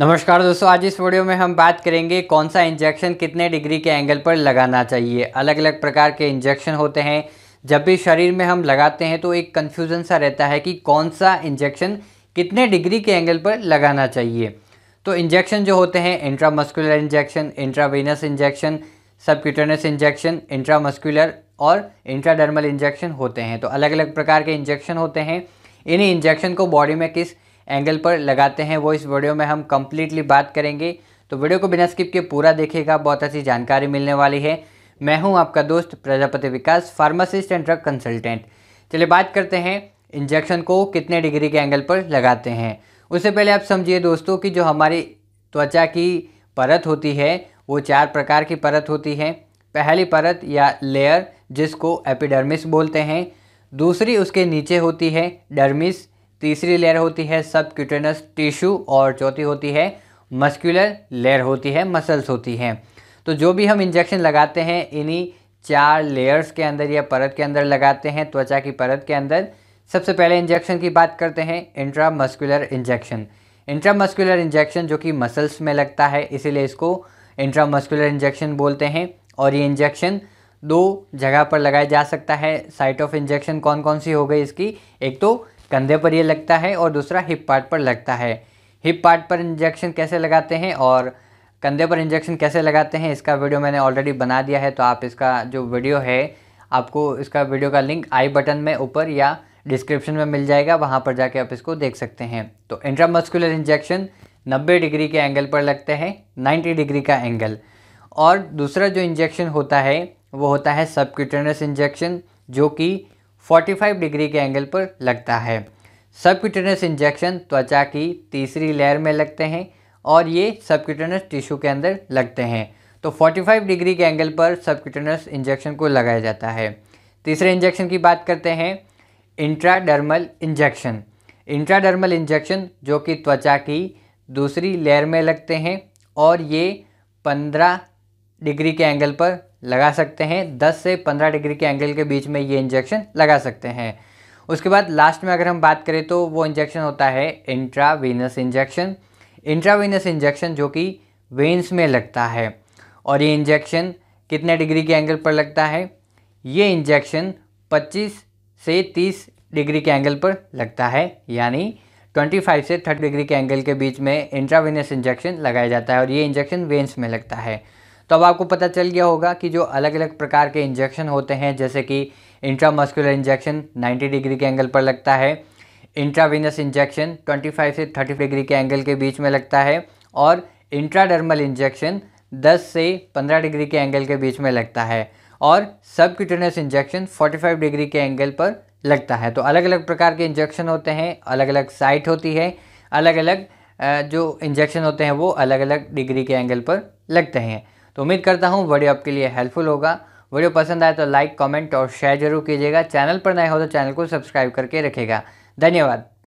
नमस्कार दोस्तों आज इस वीडियो में हम बात करेंगे कौन सा इंजेक्शन कितने डिग्री के एंगल पर लगाना चाहिए अलग अलग प्रकार के इंजेक्शन होते हैं जब भी शरीर में हम लगाते हैं तो एक कन्फ्यूज़न सा रहता है कि कौन सा इंजेक्शन कितने डिग्री के एंगल पर लगाना चाहिए तो इंजेक्शन जो होते हैं intramuscular injection intravenous injection subcutaneous injection intramuscular और इंट्राडर्मल इंजेक्शन होते हैं तो अलग अलग प्रकार के इंजेक्शन होते हैं इन्हीं इंजेक्शन को बॉडी में किस एंगल पर लगाते हैं वो इस वीडियो में हम कम्प्लीटली बात करेंगे तो वीडियो को बिना स्किप के पूरा देखेगा बहुत अच्छी जानकारी मिलने वाली है मैं हूं आपका दोस्त Prajapati Vikas pharmacist and drug consultant चलिए बात करते हैं इंजेक्शन को कितने डिग्री के एंगल पर लगाते हैं उससे पहले आप समझिए दोस्तों कि जो हमारी त्वचा की परत होती है वो चार प्रकार की परत होती है पहली परत या लेयर जिसको एपिडर्मिस बोलते हैं दूसरी उसके नीचे होती है डर्मिस तीसरी लेयर होती है सब क्यूटेनस टिश्यू और चौथी होती है मस्कुलर लेयर होती है मसल्स होती हैं तो जो भी हम इंजेक्शन लगाते हैं इन्हीं चार लेयर्स के अंदर या परत के अंदर लगाते हैं त्वचा की परत के अंदर सबसे पहले इंजेक्शन की बात करते हैं intra muscular injection intra muscular injection जो कि मसल्स में लगता है इसीलिए इसको इंट्रा मस्कुलर इंजेक्शन बोलते हैं और ये इंजेक्शन दो जगह पर लगाया जा सकता है साइट ऑफ इंजेक्शन कौन कौन सी हो गई इसकी एक तो कंधे पर ये लगता है और दूसरा हिप पार्ट पर लगता है हिप पार्ट पर इंजेक्शन कैसे लगाते हैं और कंधे पर इंजेक्शन कैसे लगाते हैं इसका वीडियो मैंने ऑलरेडी बना दिया है तो आप इसका जो वीडियो है आपको इसका वीडियो का लिंक आई बटन में ऊपर या डिस्क्रिप्शन में मिल जाएगा वहाँ पर जाके आप इसको देख सकते हैं तो इंट्रामस्कुलर इंजेक्शन 90 डिग्री के एंगल पर लगते हैं 90 डिग्री का एंगल और दूसरा जो इंजेक्शन होता है वो होता है सबक्यूटेनस इंजेक्शन जो कि 45 डिग्री के एंगल पर लगता है सबक्यूटेनस इंजेक्शन त्वचा की तीसरी लेयर में लगते हैं और ये सबक्यूटेनस टिश्यू के अंदर लगते हैं तो 45 डिग्री के एंगल पर सबक्यूटेनस इंजेक्शन को लगाया जाता है तीसरे इंजेक्शन की बात करते हैं इंट्राडर्मल इंजेक्शन इंट्राडर्मल इंजेक्शन जो कि त्वचा की दूसरी लेयर में लगते हैं और ये 15 डिग्री के एंगल पर लगा सकते हैं 10 से 15 डिग्री के एंगल के बीच में ये इंजेक्शन लगा सकते हैं उसके बाद लास्ट में अगर हम बात करें तो वो इंजेक्शन होता है इंट्रावीनस इंजेक्शन इंट्रावीनस इंजेक्शन जो कि वेंस में लगता है और ये इंजेक्शन कितने डिग्री के एंगल पर लगता है ये इंजेक्शन 25 से 30 डिग्री के एंगल पर लगता है यानी 25 से 30 डिग्री के एंगल के बीच में इंट्रावीनस इंजेक्शन लगाया जाता है और ये इंजेक्शन वेंस में लगता है तो अब आपको पता चल गया होगा कि जो अलग अलग प्रकार के इंजेक्शन होते हैं जैसे कि इंट्रामस्कुलर इंजेक्शन 90 डिग्री के एंगल पर लगता है इंट्रावीनस इंजेक्शन 25 से 30 डिग्री के एंगल के बीच में लगता है और इंट्राडर्मल इंजेक्शन 10 से 15 डिग्री के एंगल के बीच में लगता है और सबक्यूटेनस इंजेक्शन 45 डिग्री के एंगल पर लगता है तो अलग अलग प्रकार के इंजेक्शन होते हैं अलग अलग साइट होती है अलग अलग जो इंजेक्शन होते हैं वो अलग अलग डिग्री के एंगल पर लगते हैं तो उम्मीद करता हूँ वीडियो आपके लिए हेल्पफुल होगा वीडियो पसंद आए तो लाइक कमेंट और शेयर जरूर कीजिएगा चैनल पर नए हो तो चैनल को सब्सक्राइब करके रखेगा धन्यवाद